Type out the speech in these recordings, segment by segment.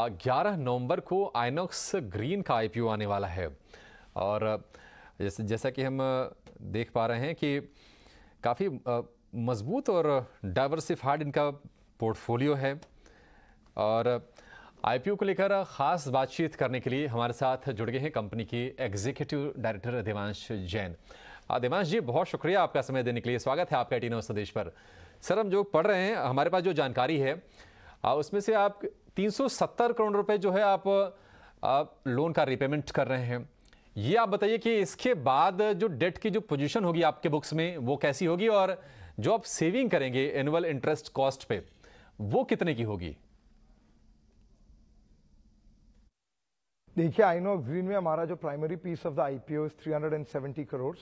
11 नवंबर को आइनॉक्स ग्रीन का आईपीओ आने वाला है और जैसे जैसा कि हम देख पा रहे हैं कि काफ़ी मजबूत और डाइवर्सिफाइड इनका पोर्टफोलियो है और आईपीओ को लेकर ख़ास बातचीत करने के लिए हमारे साथ जुड़ गए हैं कंपनी के एग्जीक्यूटिव डायरेक्टर देवांश जैन देवांश जी बहुत शुक्रिया आपका समय देने के लिए स्वागत है आपका टीनो स्वदेश पर सर हम जो पढ़ रहे हैं हमारे पास जो जानकारी है उसमें से आप 370 करोड़ रुपए जो है आप लोन का रिपेमेंट कर रहे हैं ये आप बताइए कि इसके बाद जो डेट की जो पोजीशन होगी आपके बुक्स में वो कैसी होगी और जो आप सेविंग करेंगे एनुअल इंटरेस्ट कॉस्ट पे वो कितने की होगी देखिए आई नो ग्रीन में हमारा जो primary piece of the IPO and seventy crore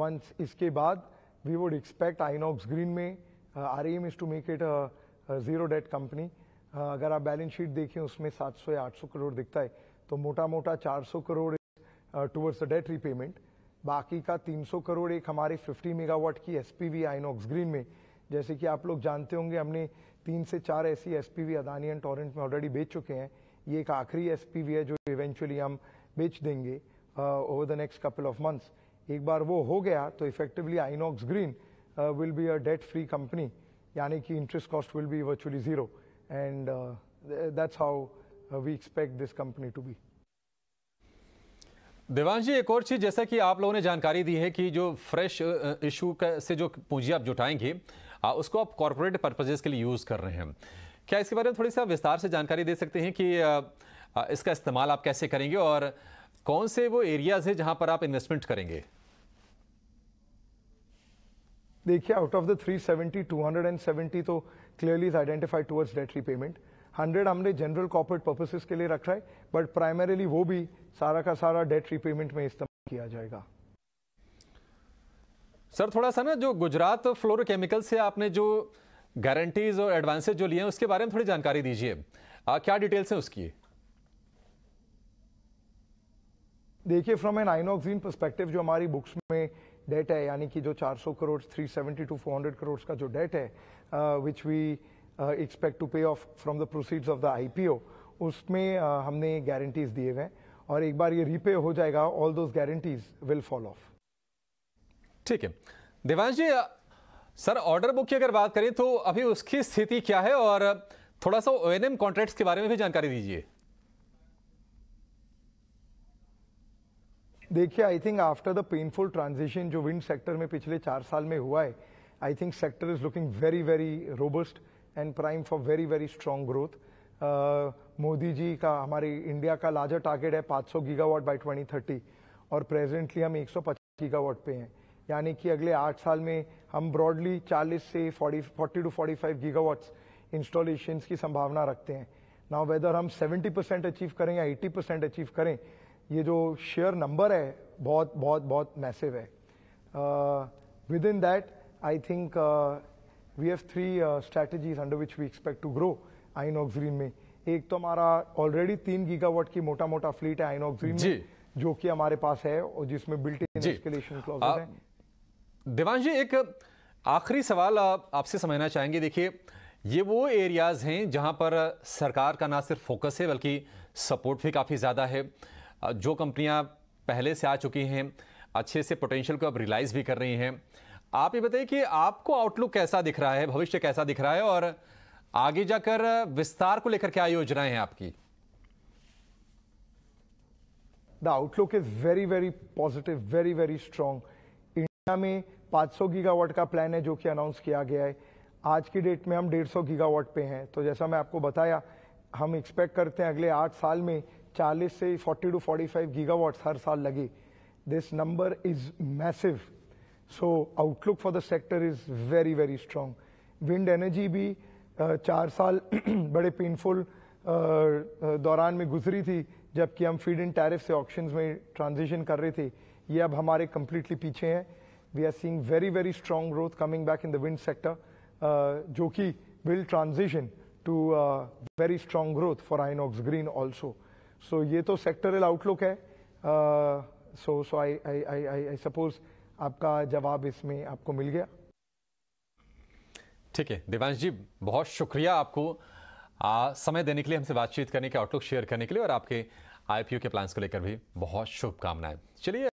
once इसके बाद we would expect Inox green में our aim is to make it zero debt company अगर आप बैलेंस शीट देखें उसमें 700 या 800 करोड़ दिखता है तो मोटा मोटा 400 crore towards the debt repayment बाकी का 300 करोड़ एक हमारे 50 मेगावाट की एस पी आइनॉक्स ग्रीन में जैसे कि आप लोग जानते होंगे हमने तीन से चार ऐसी S P Adani and Torrent में ऑलरेडी बेच चुके हैं ये एक आखिरी एस है जो इवेंचुअली हम बेच देंगे over the next couple of months एक बार वो हो गया तो effectively Inox green will be a debt free company यानी कि interest cost will be virtually zero and uh, that's how uh, we expect this company to be. Devansh ji एक और चीज़ जैसा कि आप लोगों ने जानकारी दी है कि जो फ्रेश इशू uh, से जो पूंजी आप जुटाएंगे उसको आप कॉरपोरेट पर्पजेज के लिए यूज़ कर रहे हैं क्या इसके बारे में थोड़ी सा विस्तार से जानकारी दे सकते हैं कि इसका इस्तेमाल आप कैसे करेंगे और कौन से वो एरियाज़ हैं जहाँ पर आप इन्वेस्टमेंट करेंगे देखिए आउट ऑफ द 370 270 तो clearly is identified towards debt repayment 100 हमने जनरल कॉर्पोरेट पर्पसेस के लिए रखा है बट प्राइमरीली वो भी सारा का सारा डेट रीपेमेंट में इस्तेमाल किया जाएगा सर थोड़ा सा ना जो गुजरात फ्लोरोकेमिकल से आपने जो गारंटीज और एडवांसेज जो लिए हैं उसके बारे में थोड़ी जानकारी दीजिए क्या डिटेल्स हैं उसकी देखिए फ्रॉम एन आइनोक्सिन परस्पेक्टिव जो हमारी बुक्स में डेट है यानी कि जो 400 करोड़ 370 टू 400 करोड़ का जो डेट है which we expect to pay off from the proceeds of the IPO उसमें uh, हमने गारंटीज दिए हुए हैं और एक बार ये रीपे हो जाएगा all those guarantees will fall off ठीक है Devansh ji sir order book की अगर बात करें तो अभी उसकी स्थिति क्या है और थोड़ा सा ओ एन एम कॉन्ट्रैक्ट्स के बारे में भी जानकारी दीजिए देखिए I think after the painful transition जो विंड सेक्टर में पिछले चार साल में हुआ है I think sector is looking very very robust and prime for very very strong growth Modi ji का हमारे इंडिया का लार्जर टारगेट है 500 गीगावाट ट्वेंटी थर्टी और प्रेजेंटली हम 150 गीगावाट पे हैं यानी कि अगले आठ साल में हम ब्रॉडली 40 से 40 40 टू 45 गीगावाट्स इंस्टॉलेशंस की संभावना रखते हैं नाउ वेदर हम 70 परसेंट अचीव करें या 80 परसेंट अचीव करें ये जो शेयर नंबर है बहुत बहुत बहुत मैसिव है within that I think we have three strategies under which we expect to grow Inox green में एक तो हमारा ऑलरेडी तीन गीगावाट की मोटा मोटा फ्लीट है आइनॉक्स ग्रीन में जो कि हमारे पास है और जिसमें बिल्ट इन एस्केलेशन क्लॉज है देवान जी एक आखिरी सवाल आपसे समझना चाहेंगे देखिए ये वो एरियाज़ हैं जहाँ पर सरकार का ना सिर्फ फोकस है बल्कि सपोर्ट भी काफ़ी ज़्यादा है जो कंपनियां पहले से आ चुकी हैं अच्छे से पोटेंशियल को अब रियलाइज़ भी कर रही हैं आप ये बताइए कि आपको आउटलुक कैसा दिख रहा है भविष्य कैसा दिख रहा है और आगे जाकर विस्तार को लेकर क्या योजनाएं हैं आपकी the outlook is very very positive very very strong India में 500 गीगावाट का प्लान है जो कि अनाउंस किया गया है आज की डेट में हम 150 गीगावाट पे हैं तो जैसा मैं आपको बताया हम एक्सपेक्ट करते हैं अगले आठ साल में 40 से 40 फाइव 45 वॉट्स हर साल लगे this number is massive so outlook for the sector is very very strong wind energy भी चार साल बड़े पेनफुल दौरान में गुजरी थी जबकि हम फीड इन टैरिफ से ऑप्शन में ट्रांजिशन कर रहे थे ये अब हमारे कम्प्लीटली पीछे हैं we are seeing very very strong growth coming back in the wind sector जो कि will transition to very strong growth for Inox green also so ये तो सेक्टरल आउटलुक है सो सो आई आई आई आई सपोज आपका जवाब इसमें आपको मिल गया ठीक है देवांश जी बहुत शुक्रिया आपको आ, समय देने के लिए हमसे बातचीत करने के आउटलुक शेयर करने के लिए और आपके आईपीओ के प्लान्स को लेकर भी बहुत शुभकामनाएं चलिए